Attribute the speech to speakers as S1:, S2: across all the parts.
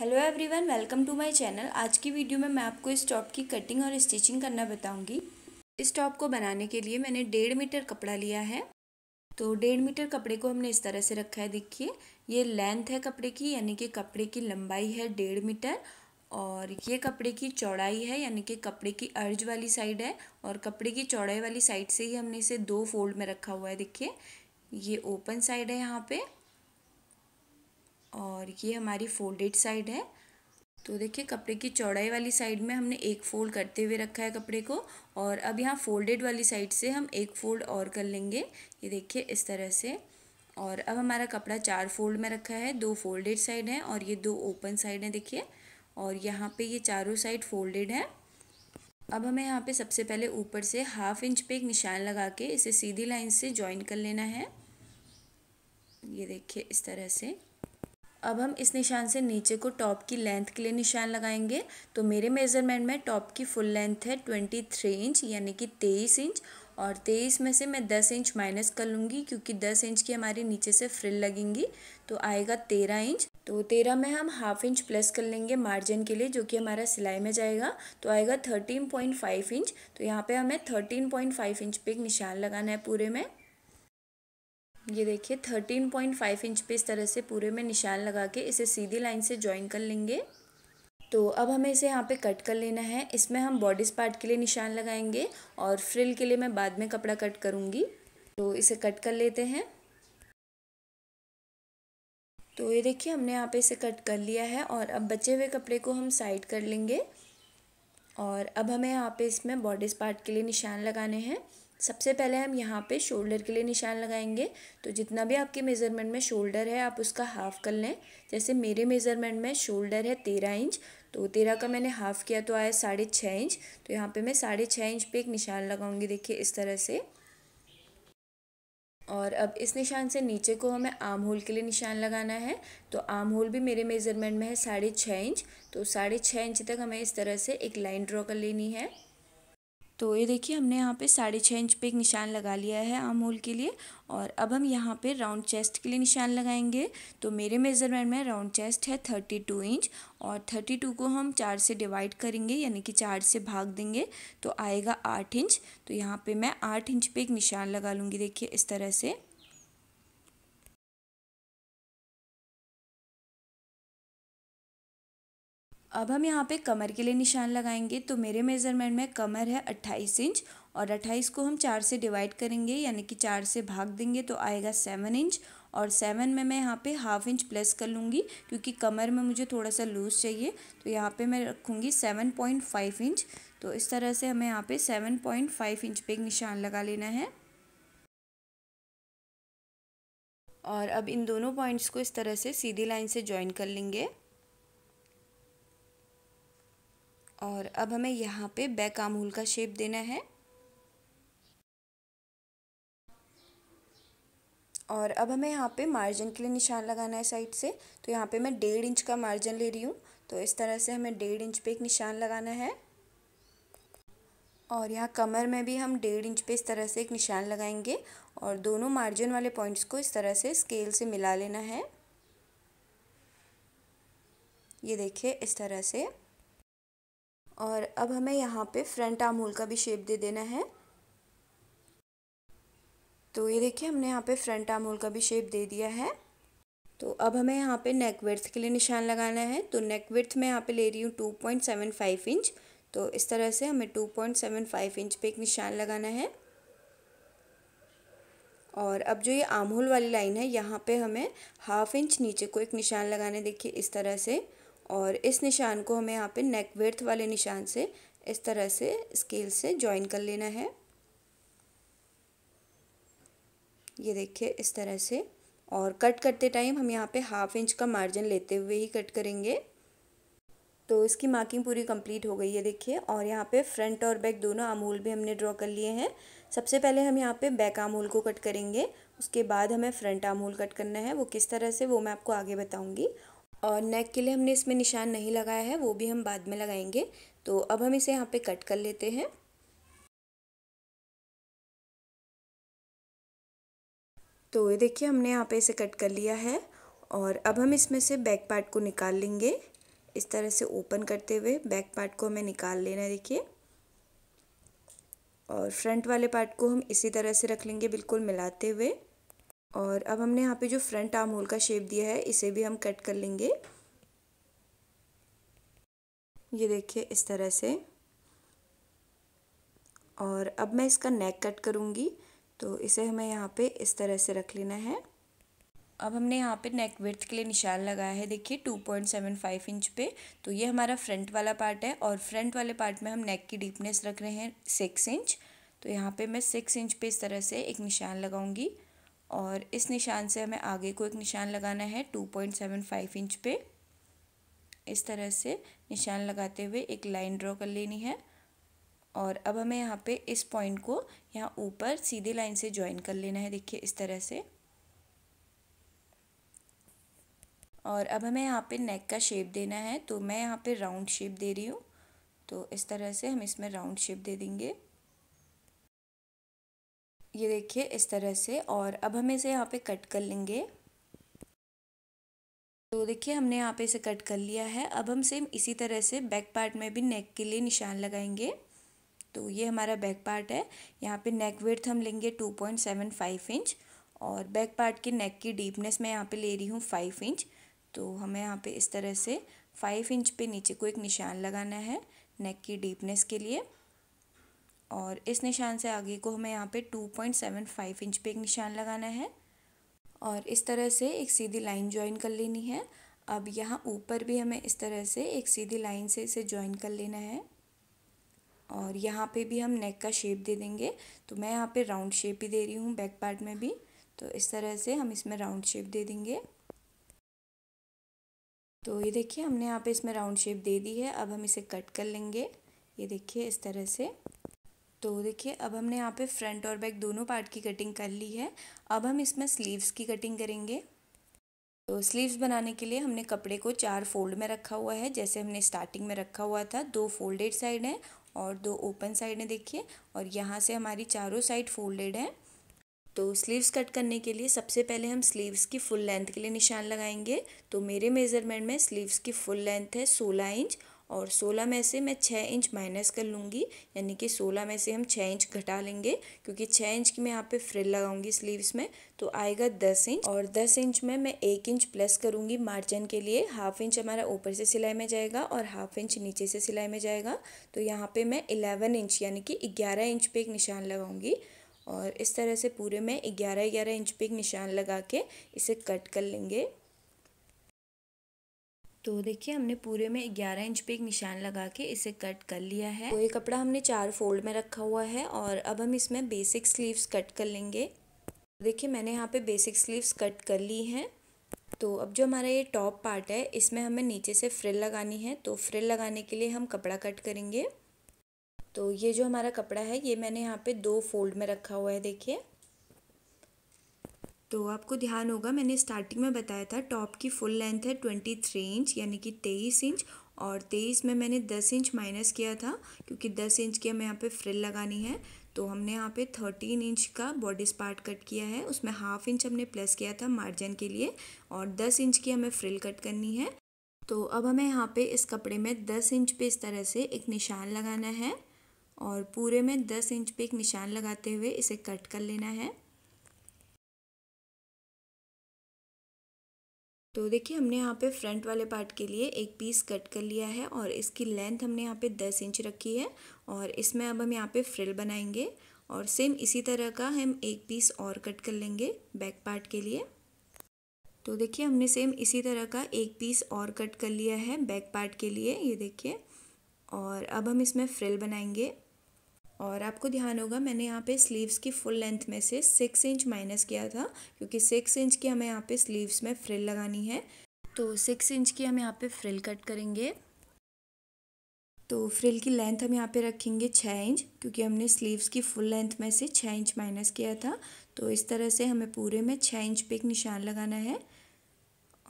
S1: hello everyone welcome to my channel आज की video में मैं आपको इस टॉप की कटिंग और स्टिचिंग करना बताऊंगी इस टॉप को बनाने के लिए मैंने डेढ़ मीटर कपड़ा लिया है तो डेढ़ मीटर कपड़े को हमने इस तरह से रखा है देखिए ये लेंथ है कपड़े की यानी कि कपड़े की लंबाई है डेढ़ मीटर और ये कपड़े की चौड़ाई है यानी कि कपड़े की अर्ज वाली साइड है और कपड़े की चौड़ाई वाली साइड से ही हमने इसे दो फोल्ड में रखा हुआ है देखिए ये ओपन साइड है यहाँ पर और ये हमारी फोल्डेड साइड है तो देखिए कपड़े की चौड़ाई वाली साइड में हमने एक फोल्ड करते हुए रखा है कपड़े को और अब यहाँ फोल्डेड वाली साइड से हम एक फोल्ड और कर लेंगे ये देखिए इस तरह से और अब हमारा कपड़ा चार फोल्ड में रखा है दो फोल्डेड साइड है और ये दो ओपन साइड है देखिए और यहाँ पे ये चारों साइड फोल्डेड है अब हमें यहाँ पे सबसे पहले ऊपर से हाफ इंच पे एक निशान लगा के इसे सीधी लाइन से ज्वाइन कर लेना है ये देखिए इस तरह से अब हम इस निशान से नीचे को टॉप की लेंथ के लिए निशान लगाएंगे तो मेरे मेज़रमेंट में टॉप की फुल लेंथ है ट्वेंटी थ्री इंच यानी कि तेईस इंच और तेईस में से मैं दस इंच माइनस कर लूँगी क्योंकि दस इंच की हमारी नीचे से फ्रिल लगेंगी तो आएगा तेरह इंच तो तेरह में हम हाफ इंच प्लस कर लेंगे मार्जिन के लिए जो कि हमारा सिलाई में जाएगा तो आएगा थर्टीन पॉइंट फाइव इंच तो यहाँ पे हमें थर्टीन पॉइंट फाइव इंच पे एक निशान लगाना है पूरे में ये देखिए थर्टीन पॉइंट फाइव इंच पे इस तरह से पूरे में निशान लगा के इसे सीधी लाइन से ज्वाइन कर लेंगे तो अब हमें इसे यहाँ पे कट कर लेना है इसमें हम बॉडीज पार्ट के लिए निशान लगाएंगे और फ्रिल के लिए मैं बाद में कपड़ा कट करूँगी तो इसे कट कर लेते हैं तो ये देखिए हमने यहाँ पे इसे कट कर लिया है और अब बचे हुए कपड़े को हम साइड कर लेंगे और अब हमें यहाँ पे इसमें बॉडीज पार्ट के लिए निशान लगाने हैं सबसे पहले हम यहाँ पे शोल्डर के लिए निशान लगाएंगे तो जितना भी आपके मेज़रमेंट में शोल्डर है आप उसका हाफ़ कर लें जैसे मेरे मेज़रमेंट में शोल्डर है तेरह इंच तो तेरह का मैंने हाफ़ किया तो आया साढ़े छः इंच तो यहाँ पे मैं साढ़े छः इंच पे एक निशान लगाऊंगी देखिए इस तरह से और अब इस निशान से नीचे को हमें आम होल के लिए निशान लगाना है तो आम होल भी मेरे मेज़रमेंट में है साढ़े छः इंच तो साढ़े छः इंच तक हमें इस तरह से एक लाइन ड्रॉ कर लेनी है तो ये देखिए हमने यहाँ पे साढ़े छः इंच पे एक निशान लगा लिया है आम होल के लिए और अब हम यहाँ पे राउंड चेस्ट के लिए निशान लगाएंगे तो मेरे मेज़रमेंट में राउंड चेस्ट है थर्टी टू इंच और थर्टी टू को हम चार से डिवाइड करेंगे यानी कि चार से भाग देंगे तो आएगा
S2: आठ इंच तो यहाँ पर मैं आठ इंच पर एक निशान लगा लूँगी देखिए इस तरह से अब हम यहाँ पे कमर के लिए निशान लगाएंगे तो मेरे मेज़रमेंट में कमर है
S1: अट्ठाईस इंच और अट्ठाईस को हम चार से डिवाइड करेंगे यानी कि चार से भाग देंगे तो आएगा सेवन इंच और सेवन में मैं यहाँ पे हाफ इंच प्लस कर लूँगी क्योंकि कमर में मुझे थोड़ा सा लूज़ चाहिए तो यहाँ पे मैं रखूँगी सेवन पॉइंट फाइव इंच तो इस तरह से हमें यहाँ पे
S2: सेवन पॉइंट फाइव इंच पे एक निशान लगा लेना है और अब इन दोनों पॉइंट्स को इस तरह से सीधी लाइन से ज्वाइन कर लेंगे
S1: और अब हमें यहाँ पे बैकामूल का शेप देना है और अब हमें यहाँ पे मार्जिन के लिए निशान लगाना है साइड से तो यहाँ पे मैं डेढ़ इंच का मार्जिन ले रही हूँ तो इस तरह से हमें डेढ़ इंच पे एक निशान लगाना है और यहाँ कमर में भी हम डेढ़ इंच पे इस तरह से एक निशान लगाएंगे और दोनों मार्जिन वाले पॉइंट्स को इस तरह से स्केल से मिला लेना है ये देखिए इस तरह से और अब हमें यहाँ पे फ्रंट आर्म होल का भी शेप दे देना है तो ये देखिए हमने यहाँ पे फ्रंट आर्म होल का भी शेप दे दिया है तो अब हमें यहाँ पे नेक वर्थ के लिए निशान लगाना है तो नेक वर्थ मैं यहाँ पे ले रही हूँ two point seven five inch तो इस तरह से हमें two point seven five inch पे एक निशान लगाना है और अब जो ये आम होल वाली लाइन है यहाँ पे हमें हाफ इंच नीचे को एक निशान लगाने देखिए इस तरह से और इस निशान को हमें यहाँ पे नेक वर्थ वाले निशान से इस तरह से स्केल से ज्वाइन कर लेना है ये देखिए इस तरह से और कट करते टाइम हम यहाँ पे हाफ इंच का मार्जिन लेते हुए ही कट करेंगे तो इसकी मार्किंग पूरी कंप्लीट हो गई है देखिए और यहाँ पे फ्रंट और बैक दोनों आमूल भी हमने ड्रॉ कर लिए हैं सबसे पहले हम यहाँ पे बैक आमूल को कट करेंगे उसके बाद हमें फ्रंट आमूल कट करना है वो किस तरह से वो मैं आपको आगे बताऊँगी और नेक के लिए हमने इसमें
S2: निशान नहीं लगाया है वो भी हम बाद में लगाएंगे तो अब हम इसे यहाँ पे कट कर लेते हैं तो ये देखिए हमने यहाँ पे इसे कट कर लिया है और अब हम इसमें से बैक पार्ट को निकाल लेंगे
S1: इस तरह से ओपन करते हुए बैक पार्ट को हमें निकाल लेना है देखिए और फ्रंट वाले पार्ट को हम इसी तरह से रख लेंगे बिल्कुल मिलाते हुए और अब हमने यहाँ पे जो फ्रंट आर्म होल का शेप दिया है इसे भी हम कट कर लेंगे ये देखिए इस तरह से और अब मैं इसका नेक कट करूँगी तो इसे हमें यहाँ पे इस तरह से रख लेना है अब हमने यहाँ पे नेक वर्थ के लिए निशान लगाया है देखिए two point seven five inch पे तो ये हमारा फ्रंट वाला पार्ट है और फ्रंट वाले पार्ट में हम नेक की डीपनेस रख रहे हैं सिक्स इंच तो यहाँ पे मैं सिक्स इंच पे इस तरह से एक निशान लगाऊंगी और इस निशान से हमें आगे को एक निशान लगाना है two point seven five inch पे इस तरह से निशान लगाते हुए एक लाइन ड्रॉ कर लेनी है और अब हमें यहाँ पे इस पॉइंट को यहाँ ऊपर सीधे लाइन से ज्वाइन कर लेना है देखिए इस तरह से और अब हमें यहाँ पे नेक का शेप देना है तो मैं यहाँ पे राउंड शेप दे रही हूँ तो इस तरह से हम इसमें राउंड शेप दे देंगे
S2: ये देखिए इस तरह से और अब हम इसे यहाँ पे कट कर लेंगे तो देखिए हमने यहाँ पे इसे कट कर लिया
S1: है अब हम सेम इसी तरह से बैक पार्ट में भी नेक के लिए निशान लगाएंगे तो ये हमारा बैक पार्ट है यहाँ पे नेक विर्थ हम लेंगे two point seven five inch और बैक पार्ट के नेक की डीपनेस मैं यहाँ पे ले रही हूँ फाइव इंच तो हमें यहाँ पे इस तरह से फाइव इंच पे नीचे को एक निशान लगाना है नेक की डीपनेस के लिए और इस निशान से आगे को हमें यहाँ पे 2.75 इंच पे एक निशान लगाना है और इस तरह से एक सीधी लाइन ज्वाइन कर लेनी है अब यहाँ ऊपर भी हमें इस तरह से एक सीधी लाइन से इसे ज्वाइन कर लेना है और यहाँ पे भी हम नेक का शेप दे देंगे तो मैं यहाँ पे राउंड शेप ही दे रही हूँ बैक पार्ट में भी तो इस तरह से हम इसमें राउंड शेप दे देंगे तो ये देखिए हमने यहाँ पे इसमें राउंड शेप दे दी है अब हम इसे कट कर लेंगे ये देखिए इस तरह से तो देखिए अब हमने यहाँ पे फ्रंट और बैक दोनों पार्ट की कटिंग कर ली है अब हम इसमें स्लीव्स की कटिंग करेंगे तो स्लीव्स बनाने के लिए हमने कपड़े को चार फोल्ड में रखा हुआ है जैसे हमने स्टार्टिंग में रखा हुआ था दो फोल्डेड साइड हैं और दो ओपन साइड हैं देखिए और यहाँ से हमारी चारों साइड फोल्डेड हैं तो स्लीव्स कट करने के लिए सबसे पहले हम स्लीव्स की फुल लेंथ के लिए निशान लगाएंगे तो मेरे मेज़रमेंट में स्लीव्स की फुल लेंथ है सोलह इंच और 16 में से मैं 6 इंच माइनस कर लूँगी यानी कि 16 में से हम 6 इंच घटा लेंगे क्योंकि 6 इंच की मैं यहाँ पे फ्रिल लगाऊंगी स्लीव्स में तो आएगा 10 इंच और 10 इंच में मैं एक इंच प्लस करूँगी मार्जिन के लिए हाफ इंच हमारा ऊपर से सिलाई में जाएगा और हाफ इंच नीचे से सिलाई में जाएगा तो यहाँ पर मैं इलेवन इंच यानी कि ग्यारह इंच पर एक निशान लगाऊँगी और इस तरह से पूरे में ग्यारह ग्यारह इंच पे एक निशान लगा के इसे कट कर लेंगे तो देखिए हमने पूरे में 11 इंच पे एक निशान लगा के इसे कट कर लिया है तो ये कपड़ा हमने चार फोल्ड में रखा हुआ है और अब हम इसमें बेसिक स्लीव्स कट कर लेंगे देखिए मैंने यहाँ पे बेसिक स्लीव्स कट कर ली हैं तो अब जो हमारा ये टॉप पार्ट है इसमें हमें नीचे से फ्रिल लगानी है तो फ्रिल लगाने के लिए हम कपड़ा कट करेंगे तो ये जो हमारा कपड़ा है ये मैंने यहाँ पे दो फोल्ड में रखा हुआ है देखिए तो आपको ध्यान होगा मैंने स्टार्टिंग में बताया था टॉप की फुल लेंथ है ट्वेंटी थ्री इंच यानी कि तेईस इंच और तेईस में मैंने दस इंच माइनस किया था क्योंकि दस इंच की हमें यहाँ पे फ्रिल लगानी है तो हमने यहाँ पे थर्टीन इंच का बॉडी स्पार्ट कट किया है उसमें हाफ इंच हमने प्लस किया था मार्जिन के लिए और दस इंच की हमें फ्रिल कट करनी है तो अब हमें यहाँ पर इस कपड़े में दस इंच पर इस तरह से एक निशान लगाना है और पूरे में
S2: दस इंच पर एक निशान लगाते हुए इसे कट कर लेना है तो देखिए हमने यहाँ पे फ्रंट वाले पार्ट के लिए एक पीस
S1: कट कर लिया है और इसकी लेंथ हमने यहाँ पे 10 इंच रखी है और इसमें अब हम यहाँ पे फ्रिल बनाएंगे और सेम इसी तरह का हम एक पीस और कट कर लेंगे बैक पार्ट के लिए तो देखिए हमने सेम इसी तरह का एक पीस और कट कर लिया है बैक पार्ट के लिए ये देखिए और अब हम इसमें फ्रिल बनाएंगे और आपको ध्यान होगा मैंने यहाँ पे स्लीव्स की फुल लेंथ में से सिक्स इंच माइनस किया था क्योंकि सिक्स इंच की हमें यहाँ पे स्लीव्स में फ्रिल लगानी है तो सिक्स इंच की हम यहाँ पे फ्रिल कट करेंगे तो फ्रिल की लेंथ हम यहाँ पे रखेंगे छः इंच क्योंकि हमने स्लीव्स की फुल लेंथ में से छः इंच माइनस किया था तो इस तरह से हमें पूरे में छः इंच पे एक निशान लगाना है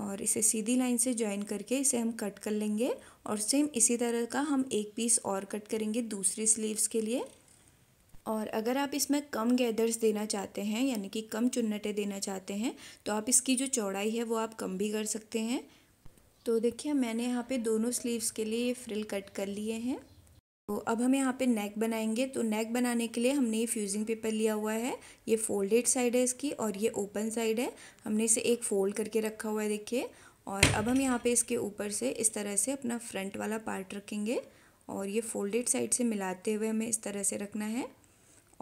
S1: और इसे सीधी लाइन से ज्वाइन करके इसे हम कट कर लेंगे और सेम इसी तरह का हम एक पीस और कट करेंगे दूसरी स्लीव्स के लिए और अगर आप इसमें कम गैदर्स देना चाहते हैं यानी कि कम चुन्नटें देना चाहते हैं तो आप इसकी जो चौड़ाई है वो आप कम भी कर सकते हैं तो देखिए मैंने यहाँ पे दोनों स्लीव्स के लिए ये फ्रिल कट कर लिए हैं तो अब हम यहाँ पे नेक बनाएंगे तो नेक बनाने के लिए हमने ये फ्यूजिंग पेपर लिया हुआ है ये फोल्डेड साइड है इसकी और ये ओपन साइड है हमने इसे एक फोल्ड करके रखा हुआ है देखिए और अब हम यहाँ पे इसके ऊपर से इस तरह से अपना फ्रंट वाला पार्ट रखेंगे और ये फोल्डेड साइड से मिलाते हुए हमें इस तरह से रखना है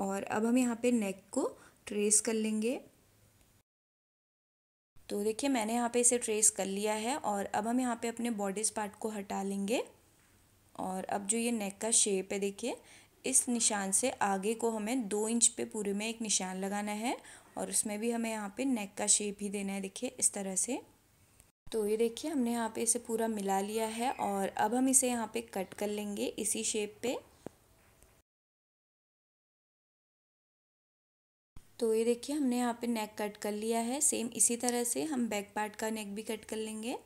S1: और अब हम यहाँ पर नेक को ट्रेस कर लेंगे तो देखिए मैंने यहाँ पे इसे ट्रेस कर लिया है और अब हम यहाँ पे अपने बॉडीज पार्ट को हटा लेंगे और अब जो ये नेक का शेप है देखिए इस निशान से आगे को हमें दो इंच पे पूरे में एक निशान लगाना है और उसमें भी हमें यहाँ पे नेक का शेप ही देना है देखिए इस तरह से तो ये देखिए हमने यहाँ पे इसे पूरा मिला लिया है
S2: और अब हम इसे यहाँ पे कट कर लेंगे इसी शेप पे तो ये देखिए हमने यहाँ पे नेक कट कर लिया है सेम इसी तरह से हम बैक पार्ट का नेक भी कट कर लेंगे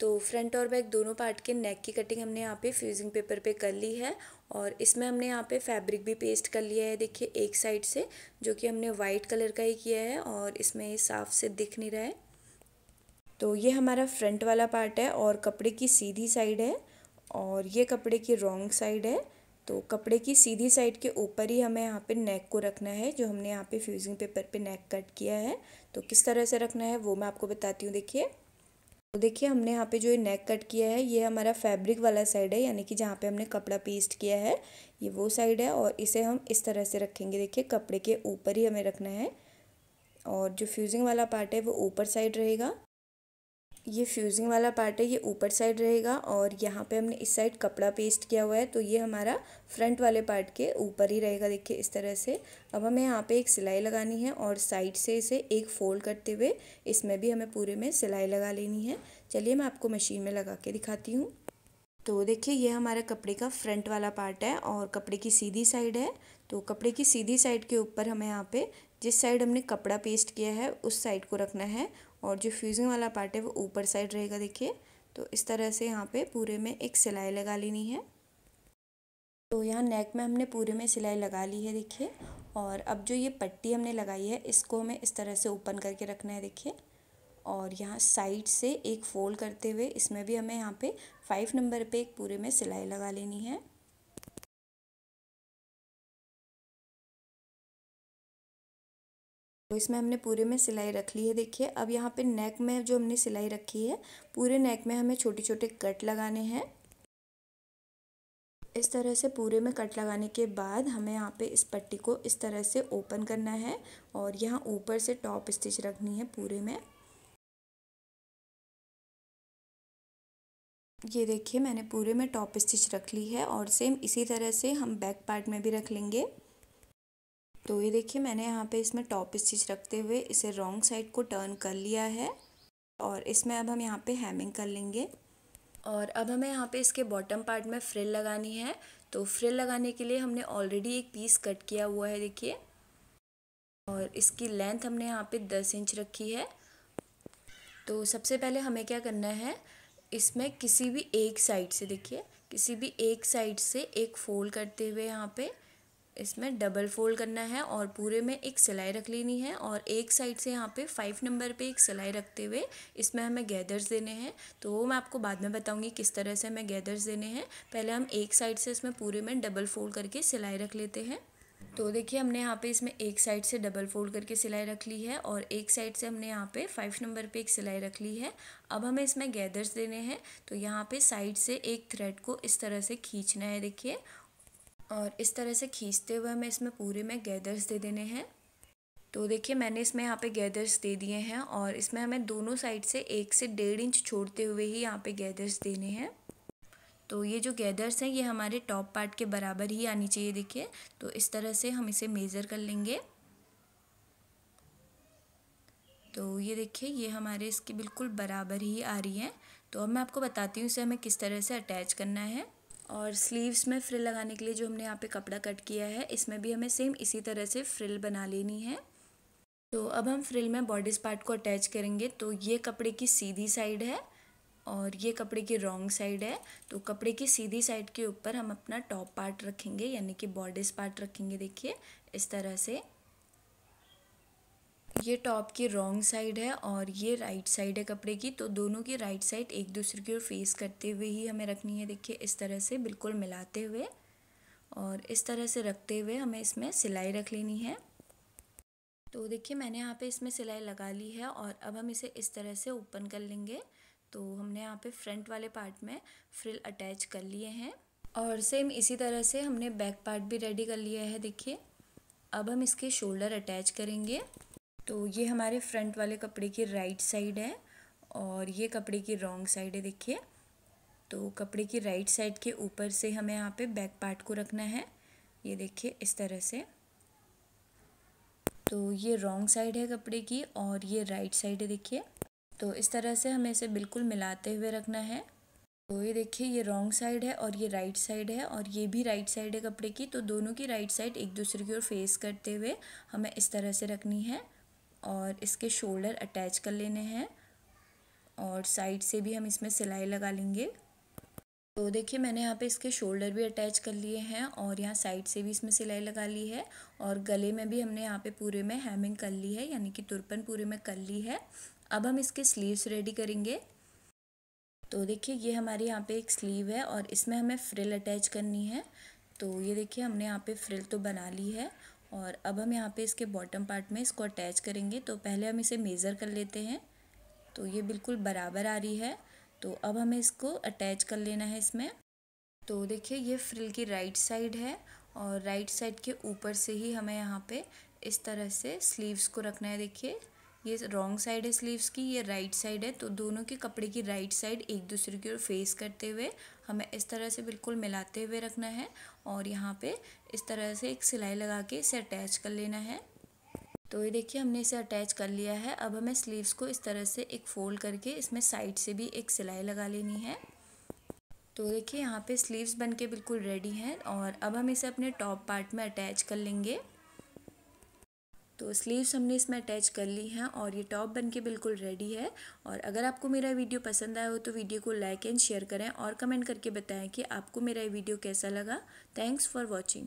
S2: तो फ्रंट और बैक
S1: दोनों पार्ट के नेक की कटिंग हमने यहाँ पे फ्यूजिंग पेपर पे कर ली है और इसमें हमने यहाँ पे फैब्रिक भी पेस्ट कर लिया है देखिए एक साइड से जो कि हमने वाइट कलर का ही किया है और इसमें साफ से दिख नहीं रहा है तो ये हमारा फ्रंट वाला पार्ट है और कपड़े की सीधी साइड है और ये कपड़े की रॉन्ग साइड है तो कपड़े की सीधी साइड के ऊपर ही हमें यहाँ पे नेक को रखना है जो हमने यहाँ पे फ्यूजिंग पेपर पे नेक कट किया है तो किस तरह से रखना है वो मैं आपको बताती हूँ देखिए तो देखिए हमने यहाँ पे जो ये नेक कट किया है ये हमारा फैब्रिक वाला साइड है यानी कि जहाँ पे हमने कपड़ा पेस्ट किया है ये वो साइड है और इसे हम इस तरह से रखेंगे देखिए कपड़े के ऊपर ही हमें रखना है और जो फ्यूजिंग वाला पार्ट है वो ऊपर साइड रहेगा ये फ्यूज़िंग वाला पार्ट है ये ऊपर साइड रहेगा और यहाँ पे हमने इस साइड कपड़ा पेस्ट किया हुआ है तो ये हमारा फ्रंट वाले पार्ट के ऊपर ही रहेगा देखिए इस तरह से अब हमें यहाँ पे एक सिलाई लगानी है और साइड से इसे एक फ़ोल्ड करते हुए इसमें भी हमें पूरे में सिलाई लगा लेनी है चलिए मैं आपको मशीन में लगा के दिखाती हूँ तो देखिए ये हमारा कपड़े का फ्रंट वाला पार्ट है और कपड़े की सीधी साइड है तो कपड़े की सीधी साइड के ऊपर हमें यहाँ पे जिस साइड हमने कपड़ा पेस्ट किया है उस साइड को रखना है और जो फ्यूज़िंग वाला पार्ट है वो ऊपर साइड रहेगा देखिए तो इस तरह से यहाँ पे पूरे में एक सिलाई लगा लेनी है तो यहाँ नेक में हमने पूरे में सिलाई लगा ली है देखिए और अब जो ये पट्टी हमने लगाई है इसको हमें इस तरह से ओपन करके रखना है देखिए और यहाँ साइड से एक फ़ोल्ड करते हुए इसमें भी हमें यहाँ पे
S2: फाइव नंबर पे एक पूरे में सिलाई लगा लेनी है तो इसमें हमने पूरे में सिलाई रख ली है देखिए अब यहाँ पे नेक में जो हमने सिलाई रखी है पूरे नेक में हमें छोटे छोटे
S1: कट लगाने हैं इस तरह से पूरे में कट लगाने के बाद
S2: हमें यहाँ पे इस पट्टी को इस तरह से ओपन करना है और यहाँ ऊपर से टॉप स्टिच रखनी है पूरे में ये देखिए मैंने पूरे में टॉप स्टिच रख ली है और सेम इसी तरह से हम बैक पार्ट में भी रख
S1: लेंगे तो ये देखिए मैंने यहाँ पे इसमें टॉप स्टिच रखते हुए इसे रॉन्ग साइड को टर्न कर लिया है और इसमें अब हम यहाँ पे हैमिंग कर लेंगे और अब हमें यहाँ पे इसके बॉटम पार्ट में फ्रिल लगानी है तो फ्रिल लगाने के लिए हमने ऑलरेडी एक पीस कट किया हुआ है देखिए और इसकी लेंथ हमने यहाँ पे दस इंच रखी है तो सबसे पहले हमें क्या करना है इसमें किसी भी एक साइड से देखिए किसी भी एक साइड से एक फोल्ड करते हुए यहाँ पर इसमें डबल फोल्ड करना है और पूरे में एक सिलाई रख लेनी है और एक साइड से यहाँ पे फाइव नंबर पे एक सिलाई रखते हुए इसमें हमें गैदर्स देने हैं तो वो मैं आपको बाद में बताऊँगी किस तरह से हमें गैदर्स देने हैं पहले हम एक साइड से इसमें पूरे में डबल फोल्ड करके सिलाई रख लेते हैं तो देखिए हमने यहाँ पे इसमें एक साइड से डबल फोल्ड करके सिलाई रख ली है और एक साइड से हमने यहाँ पे फाइव नंबर पे एक सिलाई रख ली है अब हमें इसमें गैदर्स देने हैं तो यहाँ पे साइड से एक थ्रेड को इस तरह से खींचना है देखिए और इस तरह से खींचते हुए हमें इसमें पूरे में गैदर्स दे देने हैं तो देखिए मैंने इसमें यहाँ पे गैदर्स दे दिए हैं और इसमें हमें दोनों साइड से एक से डेढ़ इंच छोड़ते हुए ही यहाँ पे गैदर्स देने हैं तो ये जो गैदर्स हैं ये हमारे टॉप पार्ट के बराबर ही आनी चाहिए देखिए तो इस तरह से हम इसे मेज़र कर लेंगे तो ये देखिए ये हमारे इसके बिल्कुल बराबर ही आ रही हैं तो अब मैं आपको बताती हूँ इसे हमें किस तरह से अटैच करना है और स्लीव्स में फ्रिल लगाने के लिए जो हमने यहाँ पे कपड़ा कट किया है इसमें भी हमें सेम इसी तरह से फ्रिल बना लेनी है तो अब हम फ्रिल में बॉडीज पार्ट को अटैच करेंगे तो ये कपड़े की सीधी साइड है और ये कपड़े की रॉन्ग साइड है तो कपड़े की सीधी साइड के ऊपर हम अपना टॉप पार्ट रखेंगे यानी कि बॉडीज पार्ट रखेंगे देखिए इस तरह से ये टॉप की रॉन्ग साइड है और ये राइट साइड है कपड़े की तो दोनों की राइट साइड एक दूसरे की ओर फेस करते हुए ही हमें रखनी है देखिए इस तरह से बिल्कुल मिलाते हुए और इस तरह से रखते हुए हमें इसमें सिलाई रख लेनी है तो देखिए मैंने यहाँ पे इसमें सिलाई लगा ली है और अब हम इसे इस तरह से ओपन कर लेंगे तो हमने यहाँ पे फ्रंट वाले पार्ट में फ्रिल अटैच कर लिए हैं और सेम इसी तरह से हमने बैक पार्ट भी रेडी कर लिया है देखिए अब हम इसके शोल्डर अटैच करेंगे तो ये हमारे फ्रंट वाले कपड़े की राइट साइड है और ये कपड़े की रॉन्ग साइड है देखिए तो कपड़े की राइट साइड के ऊपर से हमें यहाँ पे बैक पार्ट को रखना है ये देखिए इस तरह से तो ये रॉन्ग साइड है कपड़े की और ये राइट साइड है देखिए तो इस तरह से हमें इसे बिल्कुल मिलाते हुए रखना है तो ये देखिए ये रॉन्ग साइड है और ये राइट साइड है और ये भी राइट साइड है कपड़े की तो दोनों की राइट साइड एक दूसरे की ओर फेस करते हुए हमें इस तरह से रखनी है और इसके शोल्डर अटैच कर लेने हैं और साइड से भी हम इसमें सिलाई लगा लेंगे तो देखिए मैंने यहाँ पे इसके शोल्डर भी अटैच कर लिए हैं और यहाँ साइड से भी इसमें सिलाई लगा ली है और गले में भी हमने यहाँ पे पूरे में हैमिंग कर ली है यानी कि तुरपन पूरे में कर ली है अब हम इसके स्लीव्स रेडी करेंगे तो देखिए ये हमारे यहाँ पे एक स्लीव है और इसमें हमें फ्रिल अटैच करनी है तो ये देखिए हमने यहाँ पे फ्रिल तो बना ली है और अब हम यहाँ पे इसके बॉटम पार्ट में इसको अटैच करेंगे तो पहले हम इसे मेज़र कर लेते हैं तो ये बिल्कुल बराबर आ रही है तो अब हमें इसको अटैच कर लेना है इसमें तो देखिए ये फ्रिल की राइट साइड है और राइट साइड के ऊपर से ही हमें यहाँ पे इस तरह से स्लीव्स को रखना है देखिए ये रॉन्ग साइड है स्लीव्स की ये राइट साइड है तो दोनों के कपड़े की राइट साइड एक दूसरे की ओर फेस करते हुए हमें इस तरह से बिल्कुल मिलाते हुए रखना है और यहाँ पे इस तरह से एक सिलाई लगा के इसे अटैच कर लेना है तो ये देखिए हमने इसे अटैच कर लिया है अब हमें स्लीव्स को इस तरह से एक फ़ोल्ड करके इसमें साइड से भी एक सिलाई लगा लेनी है तो देखिए यहाँ पे स्लीव्स बनके बिल्कुल रेडी हैं और अब हम इसे अपने टॉप पार्ट में अटैच कर लेंगे तो स्लीव्स हमने इसमें अटैच कर ली हैं और ये टॉप बन के बिल्कुल रेडी है और अगर आपको मेरा वीडियो पसंद आया हो तो वीडियो को लाइक एंड शेयर करें और कमेंट करके बताएं कि आपको मेरा ये वीडियो कैसा लगा थैंक्स फॉर वॉचिंग